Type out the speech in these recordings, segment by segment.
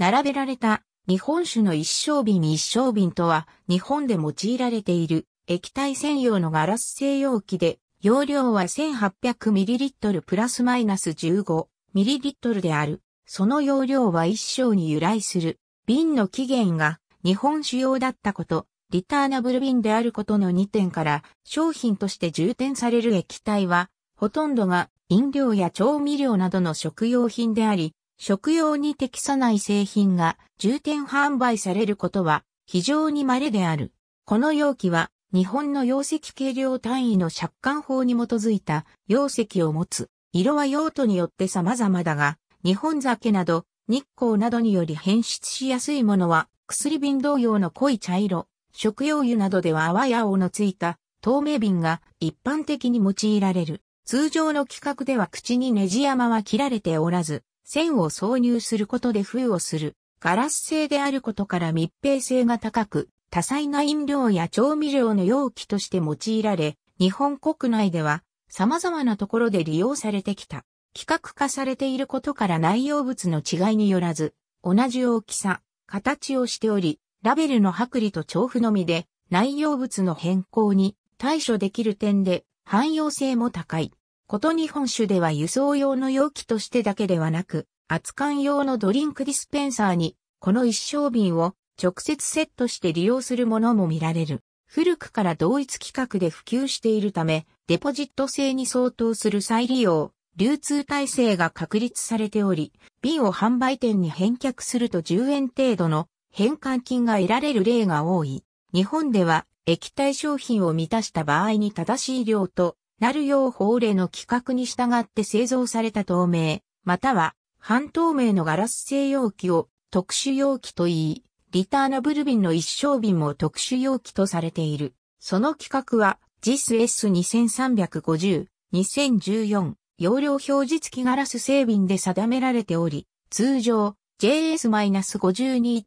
並べられた日本酒の一升瓶一升瓶とは日本で用いられている液体専用のガラス製容器で容量は 1800ml プラスマイナス 15ml である。その容量は一升に由来する瓶の起源が日本酒用だったこと、リターナブル瓶であることの2点から商品として充填される液体はほとんどが飲料や調味料などの食用品であり、食用に適さない製品が重点販売されることは非常に稀である。この容器は日本の容積計量単位の借款法に基づいた容積を持つ。色は用途によって様々だが、日本酒など日光などにより変質しやすいものは薬瓶同様の濃い茶色、食用油などでは淡い青のついた透明瓶が一般的に用いられる。通常の規格では口にネジ山は切られておらず、線を挿入することで封をする、ガラス製であることから密閉性が高く、多彩な飲料や調味料の容器として用いられ、日本国内では様々なところで利用されてきた。規格化されていることから内容物の違いによらず、同じ大きさ、形をしており、ラベルの剥離と調布のみで内容物の変更に対処できる点で汎用性も高い。こと日本酒では輸送用の容器としてだけではなく、圧管用のドリンクディスペンサーに、この一升瓶を直接セットして利用するものも見られる。古くから同一規格で普及しているため、デポジット制に相当する再利用、流通体制が確立されており、瓶を販売店に返却すると10円程度の返還金が得られる例が多い。日本では液体商品を満たした場合に正しい量となるよう法令の規格に従って製造された透明、または半透明のガラス製容器を特殊容器と言い、リターナブル瓶の一生瓶も特殊容器とされている。その規格は JIS-S2350、2014容量表示付きガラス製瓶で定められており、通常 JS-52.8 リ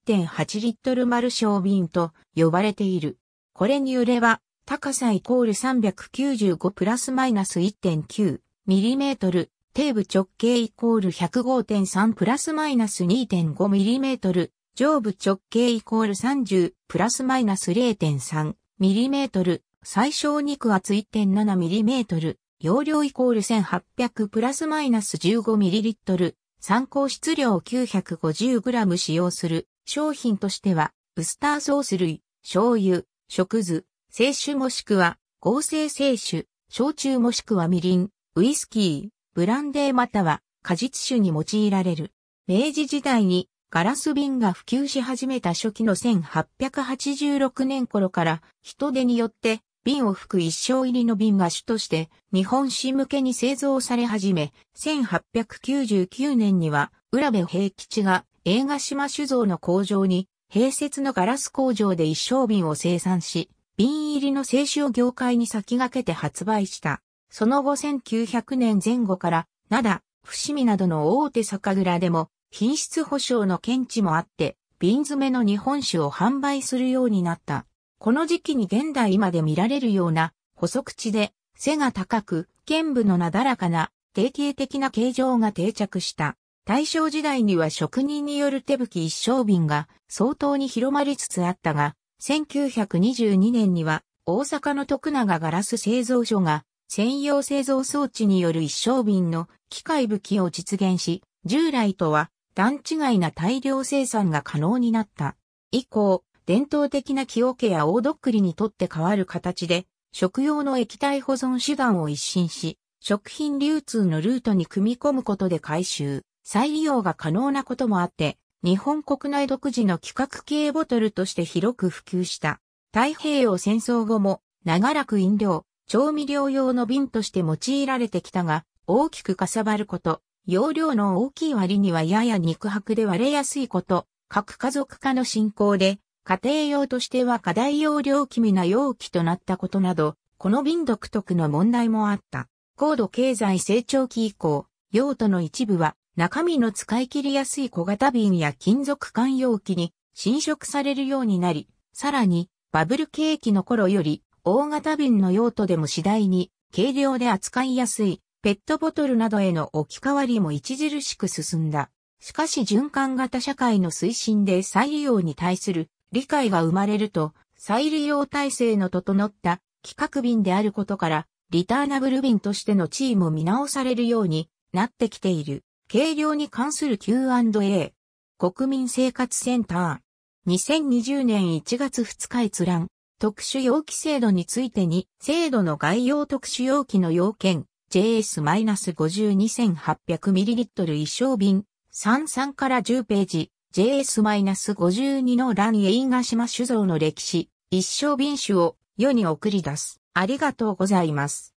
ットル丸小瓶と呼ばれている。これによれば、高さイコール395プラスマイナス1.9ミリメートル、底部直径イコール105.3プラスマイナス2.5ミリメートル、上部直径イコール30プラスマイナス0.3ミリメートル、最小肉厚1.7ミリメートル、容量イコール1800プラスマイナス15ミリリットル、参考質量9 5 0グラム使用する商品としては、ウスターソース類、醤油、食酢、清酒もしくは合成清酒、焼酎もしくはみりん、ウイスキー、ブランデーまたは果実酒に用いられる。明治時代にガラス瓶が普及し始めた初期の1886年頃から人手によって瓶を吹く一生入りの瓶が主として日本史向けに製造され始め、1899年には浦部平吉が映画島酒造の工場に併設のガラス工場で一生瓶を生産し、瓶入りの清酒を業界に先駆けて発売した。その後1900年前後から、灘、伏見などの大手酒蔵でも、品質保証の検知もあって、瓶詰めの日本酒を販売するようになった。この時期に現代まで見られるような、細口で、背が高く、剣部のなだらかな、定型的な形状が定着した。大正時代には職人による手吹き一升瓶が相当に広まりつつあったが、1922年には大阪の徳永ガラス製造所が専用製造装置による一升瓶の機械武器を実現し、従来とは段違いな大量生産が可能になった。以降、伝統的な木桶や大どっくりにとって変わる形で、食用の液体保存手段を一新し、食品流通のルートに組み込むことで回収、再利用が可能なこともあって、日本国内独自の規格系ボトルとして広く普及した。太平洋戦争後も長らく飲料、調味料用の瓶として用いられてきたが、大きくかさばること、容量の大きい割にはやや肉薄で割れやすいこと、核家族化の進行で、家庭用としては課題容量気味な容器となったことなど、この瓶独特の問題もあった。高度経済成長期以降、用途の一部は中身の使い切りやすい小型瓶や金属管容器に侵食されるようになり、さらにバブル景気の頃より大型瓶の用途でも次第に軽量で扱いやすいペットボトルなどへの置き換わりも著しく進んだ。しかし循環型社会の推進で再利用に対する理解が生まれると、再利用体制の整った規格瓶であることから、リターナブル瓶としての地位も見直されるようになってきている。軽量に関する Q&A。国民生活センター。2020年1月2日閲覧。特殊容器制度についてに、制度の概要特殊容器の要件、JS-52800ml 一升瓶、33から10ページ、JS-52 のへ因ヶ島酒造の歴史、一升瓶酒を世に送り出す。ありがとうございます。